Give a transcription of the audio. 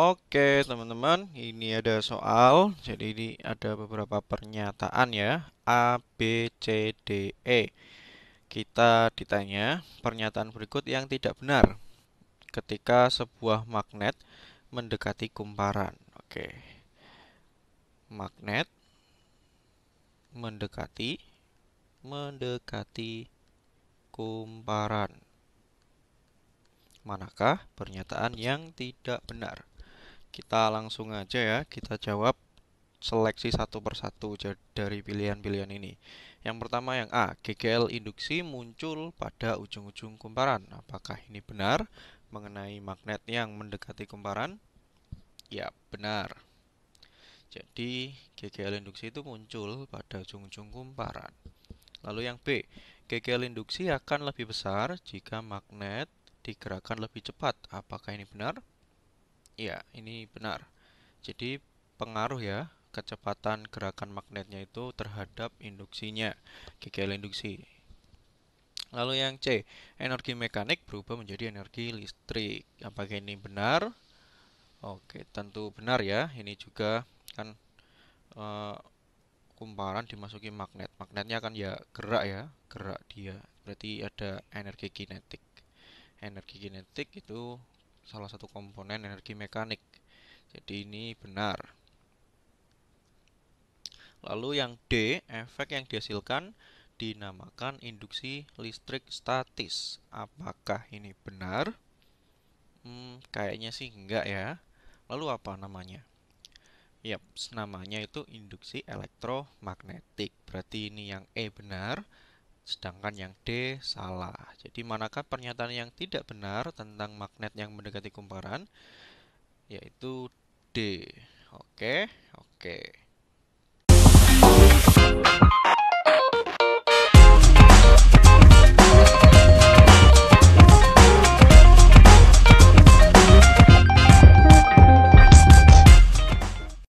Oke teman-teman ini ada soal jadi ini ada beberapa pernyataan ya A, B, C, D, E Kita ditanya pernyataan berikut yang tidak benar ketika sebuah magnet mendekati kumparan Oke Magnet mendekati mendekati kumparan Manakah pernyataan yang tidak benar? kita langsung aja ya kita jawab seleksi satu persatu dari pilihan-pilihan ini. Yang pertama yang A, GGL induksi muncul pada ujung-ujung kumparan. Apakah ini benar mengenai magnet yang mendekati kumparan? Ya, benar. Jadi, GGL induksi itu muncul pada ujung-ujung kumparan. Lalu yang B, GGL induksi akan lebih besar jika magnet digerakkan lebih cepat. Apakah ini benar? Iya, ini benar. Jadi pengaruh ya kecepatan gerakan magnetnya itu terhadap induksinya, GGL induksi. Lalu yang C, energi mekanik berubah menjadi energi listrik. Apakah ini benar? Oke, tentu benar ya. Ini juga kan e, kumparan dimasuki magnet. Magnetnya kan ya gerak ya, gerak dia. Berarti ada energi kinetik. Energi kinetik itu salah satu komponen energi mekanik. Jadi ini benar. Lalu yang D, efek yang dihasilkan dinamakan induksi listrik statis. Apakah ini benar? Hmm, kayaknya sih enggak ya. Lalu apa namanya? Yap, namanya itu induksi elektromagnetik. Berarti ini yang E benar sedangkan yang D salah. Jadi manakah pernyataan yang tidak benar tentang magnet yang mendekati kumparan? Yaitu D. Oke, oke.